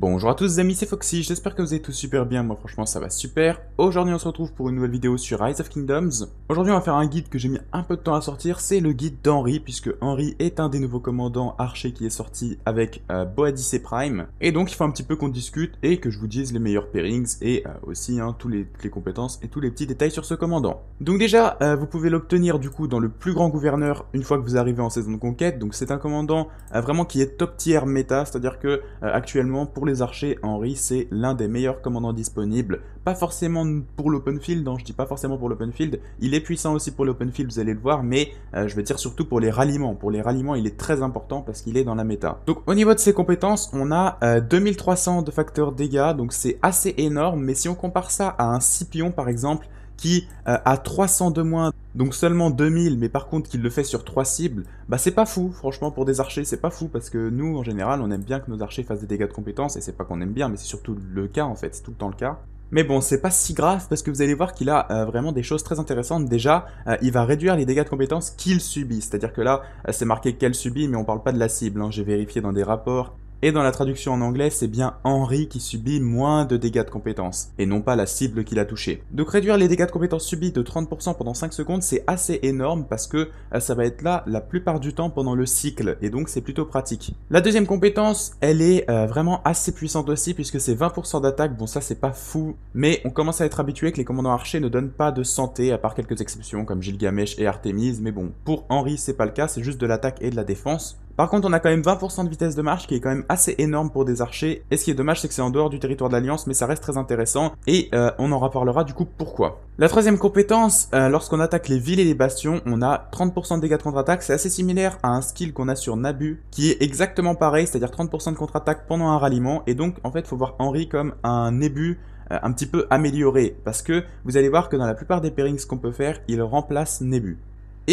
Bonjour à tous les amis, c'est Foxy, j'espère que vous allez tous super bien, moi franchement ça va super. Aujourd'hui on se retrouve pour une nouvelle vidéo sur Rise of Kingdoms. Aujourd'hui on va faire un guide que j'ai mis un peu de temps à sortir, c'est le guide d'Henry, puisque Henry est un des nouveaux commandants archers qui est sorti avec euh, Boadice Prime. Et donc il faut un petit peu qu'on discute et que je vous dise les meilleurs pairings et euh, aussi hein, tous les, toutes les compétences et tous les petits détails sur ce commandant. Donc déjà, euh, vous pouvez l'obtenir du coup dans le plus grand gouverneur une fois que vous arrivez en saison de conquête, donc c'est un commandant vraiment qui est top tier méta, c'est-à-dire que actuellement pour les archer archers, Henry, c'est l'un des meilleurs commandants disponibles. Pas forcément pour l'open field, hein, je dis pas forcément pour l'open field. Il est puissant aussi pour l'open field, vous allez le voir, mais euh, je veux dire surtout pour les ralliements. Pour les ralliements, il est très important parce qu'il est dans la méta. Donc au niveau de ses compétences, on a 2300 euh, de facteur dégâts, donc c'est assez énorme, mais si on compare ça à un Scipion par exemple, qui euh, a 300 de moins, donc seulement 2000, mais par contre qu'il le fait sur 3 cibles, bah c'est pas fou, franchement, pour des archers, c'est pas fou, parce que nous, en général, on aime bien que nos archers fassent des dégâts de compétences, et c'est pas qu'on aime bien, mais c'est surtout le cas, en fait, c'est tout le temps le cas. Mais bon, c'est pas si grave parce que vous allez voir qu'il a euh, vraiment des choses très intéressantes. Déjà, euh, il va réduire les dégâts de compétences qu'il subit. C'est-à-dire que là, c'est marqué qu'elle subit, mais on parle pas de la cible. Hein. J'ai vérifié dans des rapports et dans la traduction en anglais, c'est bien Henry qui subit moins de dégâts de compétences, et non pas la cible qu'il a touchée. Donc réduire les dégâts de compétences subis de 30% pendant 5 secondes, c'est assez énorme parce que euh, ça va être là la plupart du temps pendant le cycle, et donc c'est plutôt pratique. La deuxième compétence, elle est euh, vraiment assez puissante aussi, puisque c'est 20% d'attaque, bon ça c'est pas fou, mais on commence à être habitué que les commandants archers ne donnent pas de santé, à part quelques exceptions comme Gilgamesh et Artemis, mais bon, pour Henry c'est pas le cas, c'est juste de l'attaque et de la défense, par contre, on a quand même 20% de vitesse de marche qui est quand même assez énorme pour des archers. Et ce qui est dommage, c'est que c'est en dehors du territoire de l'Alliance, mais ça reste très intéressant. Et euh, on en reparlera du coup pourquoi. La troisième compétence, euh, lorsqu'on attaque les villes et les bastions, on a 30% de dégâts de contre-attaque. C'est assez similaire à un skill qu'on a sur Nabu, qui est exactement pareil, c'est-à-dire 30% de contre-attaque pendant un ralliement. Et donc, en fait, il faut voir Henri comme un Nébu euh, un petit peu amélioré parce que vous allez voir que dans la plupart des pairings qu'on peut faire, il remplace Nebu.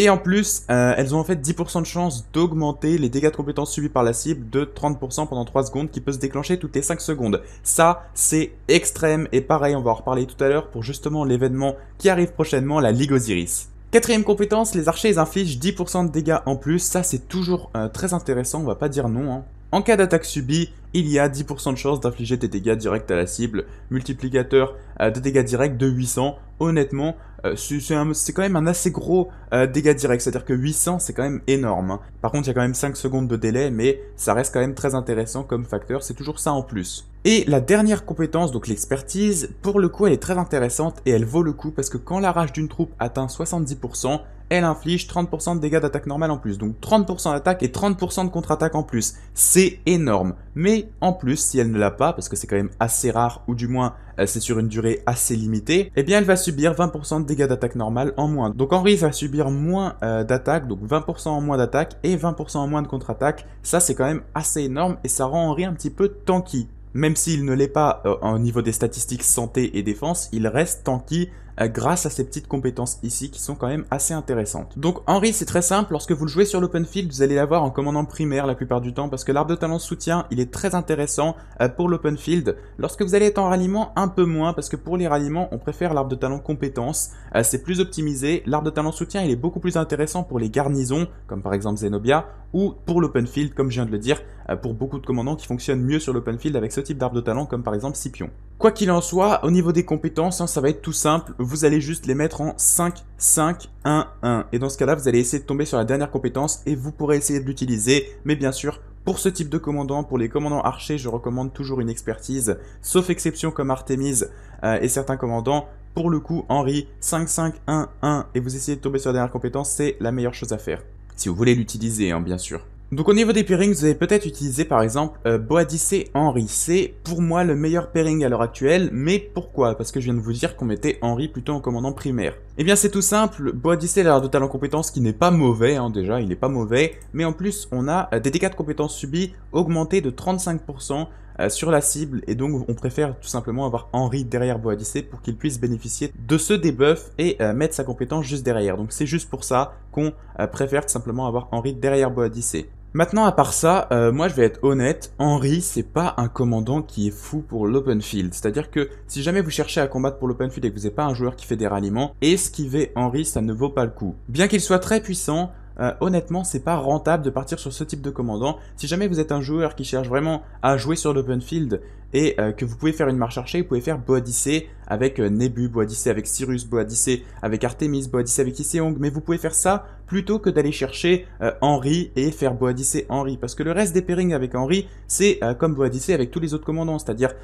Et en plus, euh, elles ont en fait 10% de chance d'augmenter les dégâts de compétences subis par la cible de 30% pendant 3 secondes qui peut se déclencher toutes les 5 secondes. Ça, c'est extrême et pareil, on va en reparler tout à l'heure pour justement l'événement qui arrive prochainement, la Ligue Osiris. Quatrième compétence, les archers infligent 10% de dégâts en plus, ça c'est toujours euh, très intéressant, on va pas dire non. Hein. En cas d'attaque subie, il y a 10% de chances d'infliger des dégâts directs à la cible, multiplicateur euh, de dégâts directs de 800. Honnêtement, euh, c'est quand même un assez gros euh, dégât direct, c'est-à-dire que 800 c'est quand même énorme. Hein. Par contre, il y a quand même 5 secondes de délai, mais ça reste quand même très intéressant comme facteur, c'est toujours ça en plus. Et la dernière compétence, donc l'expertise, pour le coup elle est très intéressante et elle vaut le coup parce que quand la rage d'une troupe atteint 70%, elle inflige 30% de dégâts d'attaque normale en plus. Donc 30% d'attaque et 30% de contre-attaque en plus. C'est énorme. Mais en plus, si elle ne l'a pas, parce que c'est quand même assez rare, ou du moins euh, c'est sur une durée assez limitée, eh bien elle va subir 20% de dégâts d'attaque normale en moins. Donc Henri va subir moins euh, d'attaque, donc 20% en moins d'attaque et 20% en moins de contre-attaque. Ça c'est quand même assez énorme et ça rend Henri un petit peu tanky. Même s'il ne l'est pas euh, au niveau des statistiques santé et défense, il reste tanky euh, grâce à ces petites compétences ici qui sont quand même assez intéressantes. Donc Henri, c'est très simple, lorsque vous le jouez sur l'open field, vous allez l'avoir en commandant primaire la plupart du temps parce que l'arbre de talent soutien, il est très intéressant euh, pour l'open field. Lorsque vous allez être en ralliement, un peu moins parce que pour les ralliements, on préfère l'arbre de talent compétence, euh, c'est plus optimisé. L'arbre de talent soutien, il est beaucoup plus intéressant pour les garnisons, comme par exemple Zenobia, ou pour l'open field, comme je viens de le dire, pour beaucoup de commandants qui fonctionnent mieux sur l'open field avec ce type d'arbre de talent, comme par exemple Scipion. Quoi qu'il en soit, au niveau des compétences, hein, ça va être tout simple. Vous allez juste les mettre en 5, 5, 1, 1. Et dans ce cas-là, vous allez essayer de tomber sur la dernière compétence et vous pourrez essayer de l'utiliser. Mais bien sûr, pour ce type de commandant, pour les commandants archers, je recommande toujours une expertise, sauf exception comme Artemis euh, et certains commandants. Pour le coup, Henri, 5, 5, 1, 1, et vous essayez de tomber sur la dernière compétence, c'est la meilleure chose à faire. Si vous voulez l'utiliser, hein, bien sûr. Donc au niveau des pairings, vous avez peut-être utilisé par exemple euh, Henri. Henry. C'est pour moi le meilleur pairing à l'heure actuelle, mais pourquoi Parce que je viens de vous dire qu'on mettait Henry plutôt en commandant primaire. Eh bien c'est tout simple, Boadicé a l'air de talent compétence qui n'est pas mauvais, hein, déjà il n'est pas mauvais, mais en plus on a euh, des dégâts de compétences subis augmentés de 35%, euh, sur la cible et donc on préfère tout simplement avoir Henry derrière Boadice pour qu'il puisse bénéficier de ce debuff et euh, mettre sa compétence juste derrière. Donc c'est juste pour ça qu'on préfère tout simplement avoir Henry derrière Boadice. Maintenant, à part ça, euh, moi je vais être honnête, Henry, c'est pas un commandant qui est fou pour l'open field. C'est-à-dire que si jamais vous cherchez à combattre pour l'open field et que vous n'êtes pas un joueur qui fait des ralliements, esquiver Henry, ça ne vaut pas le coup. Bien qu'il soit très puissant, euh, honnêtement, c'est pas rentable de partir sur ce type de commandant. Si jamais vous êtes un joueur qui cherche vraiment à jouer sur l'open field et euh, que vous pouvez faire une marche archer, vous pouvez faire Boadice avec euh, Nebu, Boadice avec Cyrus, Boadice avec Artemis, Boadice avec Iseong, mais vous pouvez faire ça plutôt que d'aller chercher euh, Henri et faire Boadicée Henri, parce que le reste des pairings avec Henri, c'est comme Boadice avec tous les autres commandants, c'est-à-dire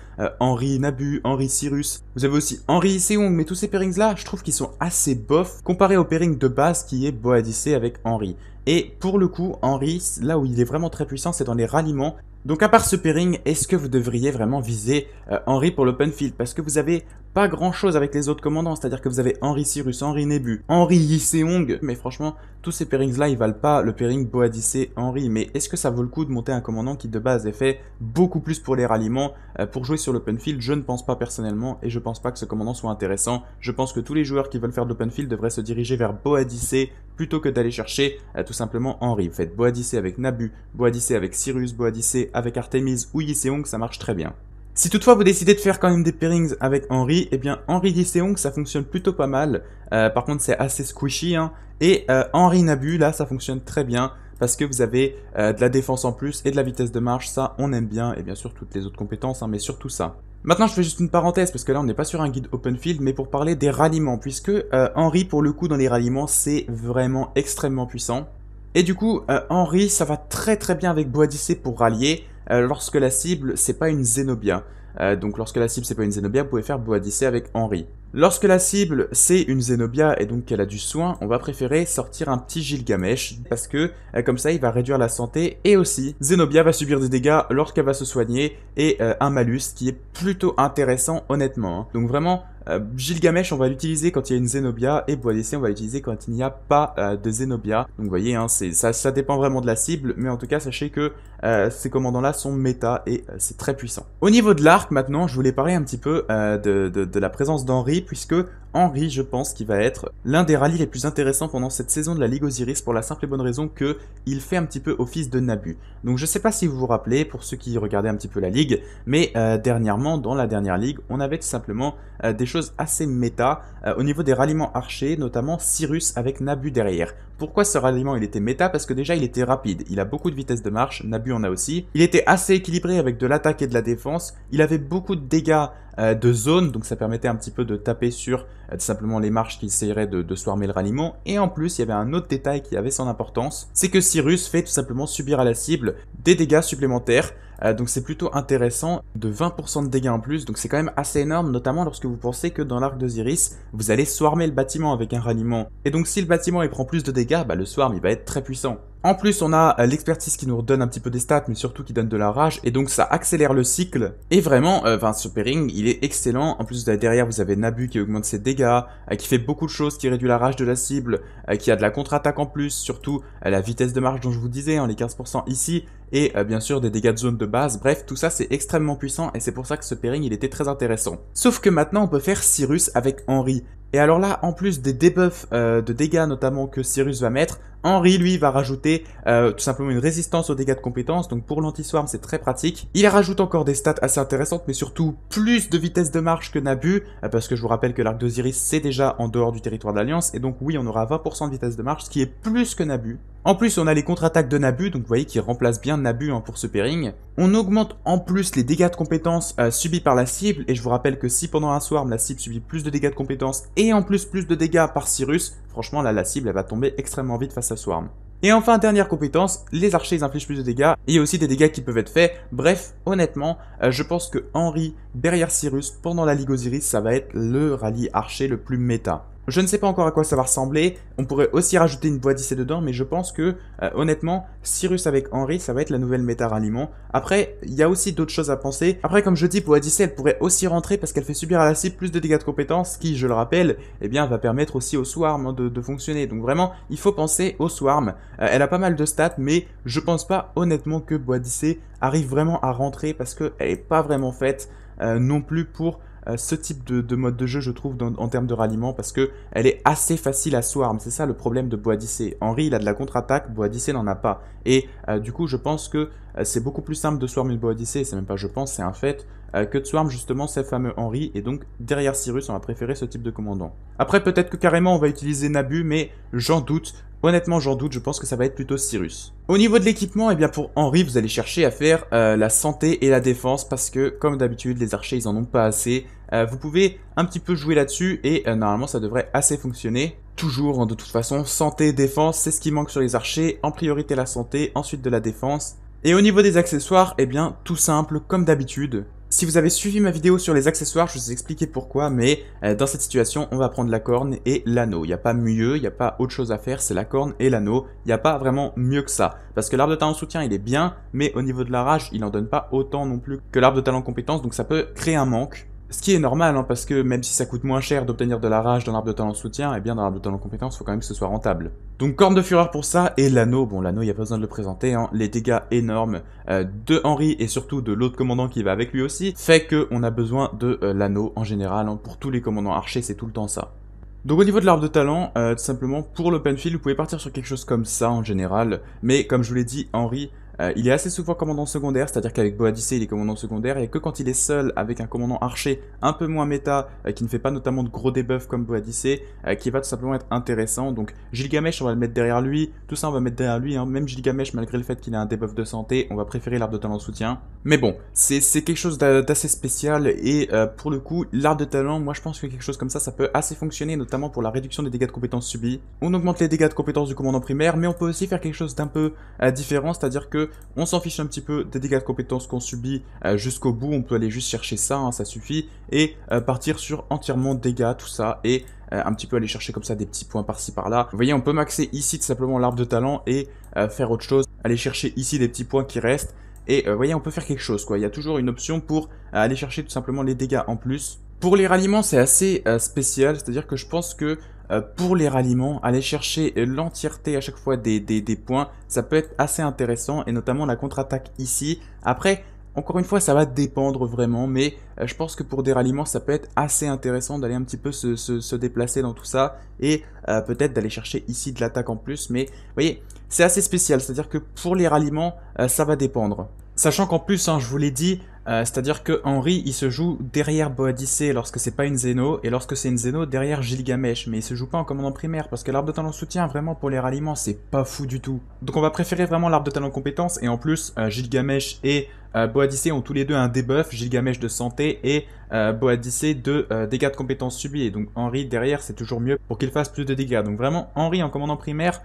Henri Nabu, Henri Cyrus, vous avez aussi Henri Iseong, mais tous ces pairings là, je trouve qu'ils sont assez bofs comparé au pairing de base qui est Boadice avec Henri. Et pour le coup, Henri, là où il est vraiment très puissant, c'est dans les ralliements donc à part ce pairing, est-ce que vous devriez vraiment viser euh, Henry pour l'open field Parce que vous avez pas grand-chose avec les autres commandants, c'est-à-dire que vous avez Henri Cyrus, Henri Nebu, Henri Seong, mais franchement, tous ces pairings-là, ils valent pas le pairing Boadice Henri, mais est-ce que ça vaut le coup de monter un commandant qui de base est fait beaucoup plus pour les ralliements, euh, pour jouer sur l'open field Je ne pense pas personnellement, et je pense pas que ce commandant soit intéressant. Je pense que tous les joueurs qui veulent faire de l'open field devraient se diriger vers Boadice plutôt que d'aller chercher euh, tout simplement Henri. Vous faites Boadice avec Nabu, Boadice avec Cyrus, Boadice avec Artemis ou Seong, ça marche très bien. Si toutefois vous décidez de faire quand même des pairings avec Henry, eh bien Henry Diseong ça fonctionne plutôt pas mal. Euh, par contre c'est assez squishy. Hein. Et euh, Henry Nabu là ça fonctionne très bien parce que vous avez euh, de la défense en plus et de la vitesse de marche. Ça on aime bien et bien sûr toutes les autres compétences hein, mais surtout ça. Maintenant, je fais juste une parenthèse parce que là, on n'est pas sur un guide open field, mais pour parler des ralliements, puisque euh, Henry, pour le coup, dans les ralliements, c'est vraiment extrêmement puissant. Et du coup, euh, Henry, ça va très très bien avec Boadicea pour rallier. Euh, lorsque la cible, c'est pas une Zenobia. Euh, donc lorsque la cible, c'est pas une Zenobia, vous pouvez faire Boadicea avec Henri. Lorsque la cible, c'est une Zenobia et donc qu'elle a du soin, on va préférer sortir un petit Gilgamesh, parce que euh, comme ça il va réduire la santé, et aussi Zenobia va subir des dégâts lorsqu'elle va se soigner, et un malus qui est plutôt intéressant honnêtement. Hein. Donc vraiment, euh, Gilgamesh, on va l'utiliser quand il y a une Zenobia, et Bois d'essai, on va l'utiliser quand il n'y a pas euh, de Zenobia. Donc vous voyez, hein, ça, ça dépend vraiment de la cible, mais en tout cas, sachez que euh, ces commandants-là sont méta, et c'est très puissant. Au niveau de l'arc, maintenant, je voulais parler un petit peu de, la présence d'Henri, puisque Henry, je pense, qui va être l'un des rallyes les plus intéressants pendant cette saison de la Ligue Osiris pour la simple et bonne raison que il fait un petit peu office de Nabu. Donc je sais pas si vous vous rappelez, pour ceux qui regardaient un petit peu la Ligue, mais euh, dernièrement, dans la dernière Ligue, on avait tout simplement euh, des choses assez méta euh, au niveau des ralliements archers, notamment Cyrus avec Nabu derrière. Pourquoi ce ralliement il était méta Parce que déjà il était rapide, il a beaucoup de vitesse de marche, Nabu en a aussi. Il était assez équilibré avec de l'attaque et de la défense, il avait beaucoup de dégâts euh, de zone, donc ça permettait un petit peu de taper sur euh, simplement les marches qui essaieraient de, de le ralliement. Et en plus, il y avait un autre détail qui avait son importance, c'est que Cyrus fait tout simplement subir à la cible des dégâts supplémentaires euh, donc c'est plutôt intéressant, de 20% de dégâts en plus, donc c'est quand même assez énorme, notamment lorsque vous pensez que dans l'arc d'Osiris, vous allez swarmer le bâtiment avec un ralliement. Et donc si le bâtiment il prend plus de dégâts, bah le swarm il va être très puissant. En plus, on a euh, l'expertise qui nous redonne un petit peu des stats, mais surtout qui donne de la rage, et donc ça accélère le cycle. Et vraiment, euh, ce pairing, il est excellent. En plus, derrière, vous avez Nabu qui augmente ses dégâts, euh, qui fait beaucoup de choses, qui réduit la rage de la cible, qui a de la contre-attaque en plus, surtout la vitesse de marche dont je vous disais, hein, les 15% ici, et bien sûr des dégâts de zone de base. Bref, tout ça, c'est extrêmement puissant, et c'est pour ça que ce pairing, il était très intéressant. Sauf que maintenant, on peut faire Cyrus avec Henri. Et alors là, en plus des debuffs euh, de dégâts notamment que Cyrus va mettre, Henry lui va rajouter euh, tout simplement une résistance aux dégâts de compétence, donc pour l'anti-swarm c'est très pratique. Il rajoute encore des stats assez intéressantes, mais surtout plus de vitesse de marche que Nabu, euh, parce que je vous rappelle que l'arc d'Osiris c'est déjà en dehors du territoire d'Alliance, et donc oui on aura 20% de vitesse de marche, ce qui est plus que Nabu. En plus, on a les contre-attaques de Nabu, donc vous voyez qu'il remplace bien Nabu hein, pour ce pairing. On augmente en plus les dégâts de compétences euh, subis par la cible, et je vous rappelle que si pendant un swarm, la cible subit plus de dégâts de compétences et en plus plus de dégâts par Cyrus, franchement là, la cible elle va tomber extrêmement vite face à Swarm. Et enfin, dernière compétence, les archers infligent plus de dégâts, et il y a aussi des dégâts qui peuvent être faits. Bref, honnêtement, euh, je pense que Henry derrière Cyrus pendant la Ligue Osiris, ça va être le rallye archer le plus méta. Je ne sais pas encore à quoi ça va ressembler. On pourrait aussi rajouter une voix dedans, mais je pense que, euh, honnêtement, Cyrus avec Henry, ça va être la nouvelle méta ralliement. Après, il y a aussi d'autres choses à penser. Après, comme je dis, pour elle pourrait aussi rentrer parce qu'elle fait subir à la cible plus de dégâts de compétences, qui, je le rappelle, eh bien, va permettre aussi au Swarm hein, de, fonctionner. Donc vraiment, il faut penser au Swarm. Euh, elle a pas mal de stats, mais je pense pas, honnêtement, que Boadice arrive vraiment à rentrer parce qu'elle n'est pas vraiment faite euh, non plus pour euh, ce type de, mode de jeu, je trouve, en termes de ralliement, parce que elle est assez facile à swarm. C'est ça le problème de Boadicé. Henri il a de la contre-attaque, Boadicé n'en a pas. Et euh, du coup, je pense que euh, c'est beaucoup plus simple de swarm une Boadicé, c'est même pas je pense, c'est un fait, que de swarm justement ces fameux Henri. Et donc, derrière Cyrus, on va préférer ce type de commandant. Après, peut-être que carrément, on va utiliser Nabu, mais j'en doute. Honnêtement, j'en doute, je pense que ça va être plutôt Cyrus. Au niveau de l'équipement, eh bien pour Henri, vous allez chercher à faire euh, la santé et la défense parce que, comme d'habitude, les archers, ils en ont pas assez. Euh, vous pouvez un petit peu jouer là-dessus et euh, normalement, ça devrait assez fonctionner. Toujours, hein, de toute façon, santé, défense, c'est ce qui manque sur les archers. En priorité, la santé, ensuite de la défense. Et au niveau des accessoires, eh bien, tout simple, comme d'habitude. Si vous avez suivi ma vidéo sur les accessoires, je vous ai expliqué pourquoi, mais euh, dans cette situation, on va prendre la corne et l'anneau. Il n'y a pas mieux, il n'y a pas autre chose à faire, c'est la corne et l'anneau. Il n'y a pas vraiment mieux que ça. Parce que l'arbre de talent soutien, il est bien, mais au niveau de la rage, il n'en donne pas autant non plus que l'arbre de talent compétence, donc ça peut créer un manque. Ce qui est normal, hein, parce que même si ça coûte moins cher d'obtenir de la rage dans l'arbre de talent soutien, et eh bien dans l'arbre de talent compétence, faut quand même que ce soit rentable. Donc corne de fureur pour ça, et l'anneau, bon l'anneau, il n'y a pas besoin de le présenter, hein, les dégâts énormes euh, de Henry et surtout de l'autre commandant qui va avec lui aussi, fait qu'on a besoin de euh, l'anneau en général, hein, pour tous les commandants archers, c'est tout le temps ça. Donc au niveau de l'arbre de talent, euh, tout simplement, pour l'open field, vous pouvez partir sur quelque chose comme ça en général, mais comme je vous l'ai dit, Henry, euh, il est assez souvent commandant secondaire, c'est-à-dire qu'avec Boadice il est commandant secondaire, et que quand il est seul avec un commandant archer un peu moins méta, euh, qui ne fait pas notamment de gros debuffs comme Boadice euh, qui va tout simplement être intéressant. Donc Gilgamesh, on va le mettre derrière lui, tout ça on va mettre derrière lui, hein. même Gilgamesh, malgré le fait qu'il a un debuff de santé, on va préférer l'arbre de talent soutien. Mais bon, c'est quelque chose d'assez spécial, et pour le coup, l'arbre de talent, moi je pense que quelque chose comme ça, ça peut assez fonctionner, notamment pour la réduction des dégâts de compétences subis. On augmente les dégâts de compétences du commandant primaire, mais on peut aussi faire quelque chose d'un peu différent, c'est-à-dire que on s'en fiche un petit peu des dégâts de compétences qu'on subit euh, jusqu'au bout. On peut aller juste chercher ça, hein, ça suffit. Et euh, partir sur entièrement dégâts, tout ça. Et euh, un petit peu aller chercher comme ça des petits points par-ci par-là. Vous voyez, on peut maxer ici tout simplement l'arbre de talent et faire autre chose. Aller chercher ici des petits points qui restent. Et vous voyez, on peut faire quelque chose. quoi. Il y a toujours une option pour aller chercher tout simplement les dégâts en plus. Pour les ralliements, c'est assez spécial, c'est-à-dire que je pense que euh, pour les ralliements, aller chercher l'entièreté à chaque fois des, points, ça peut être assez intéressant, et notamment la contre-attaque ici. Après, encore une fois, ça va dépendre vraiment, mais euh, je pense que pour des ralliements, ça peut être assez intéressant d'aller un petit peu se, déplacer dans tout ça, et euh, peut-être d'aller chercher ici de l'attaque en plus, mais vous voyez, c'est assez spécial, c'est-à-dire que pour les ralliements, ça va dépendre. Sachant qu'en plus, hein, je vous l'ai dit, euh, c'est-à-dire que Henri, il se joue derrière Boadice lorsque c'est pas une Zeno, et lorsque c'est une Zeno, derrière Gilgamesh. Mais il se joue pas en commandant primaire, parce que l'arbre de talent soutien, vraiment, pour les ralliements, c'est pas fou du tout. Donc on va préférer vraiment l'arbre de talent compétence, et en plus, euh, Gilgamesh et euh, Boadicee ont tous les deux un debuff, Gilgamesh de santé et Boadicee de dégâts de compétence subis. Et donc Henri derrière, c'est toujours mieux pour qu'il fasse plus de dégâts. Donc vraiment, Henri en commandant primaire,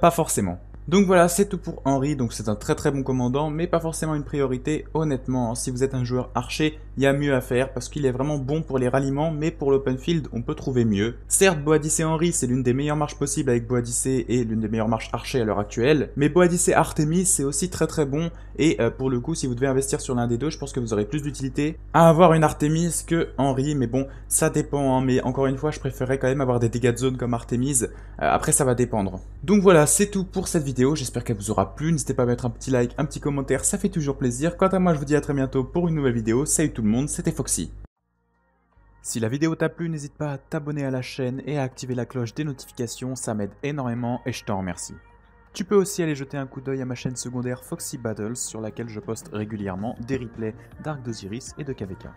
pas forcément. Donc voilà, c'est tout pour Henry, donc c'est un très très bon commandant, mais pas forcément une priorité, honnêtement. si vous êtes un joueur archer, il y a mieux à faire, parce qu'il est vraiment bon pour les ralliements, mais pour l'open field, on peut trouver mieux. Certes, Boadice et Henry, c'est l'une des meilleures marches possibles avec Boadice et l'une des meilleures marches archer à l'heure actuelle, mais Boadice et Artemis, c'est aussi très très bon, et euh, pour le coup, si vous devez investir sur l'un des deux, je pense que vous aurez plus d'utilité à avoir une Artemis que Henry, mais bon, ça dépend, hein, mais encore une fois, je préférais quand même avoir des dégâts de zone comme Artemis, euh, après ça va dépendre. Donc voilà, c'est tout pour cette vidéo j'espère qu'elle vous aura plu, n'hésitez pas à mettre un petit like, un petit commentaire, ça fait toujours plaisir. Quant à moi, je vous dis à très bientôt pour une nouvelle vidéo, salut tout le monde, c'était Foxy. Si la vidéo t'a plu, n'hésite pas à t'abonner à la chaîne et à activer la cloche des notifications, ça m'aide énormément et je t'en remercie. Tu peux aussi aller jeter un coup d'œil à ma chaîne secondaire Foxy Battles sur laquelle je poste régulièrement des replays d'Arc d'Osiris et de KVK.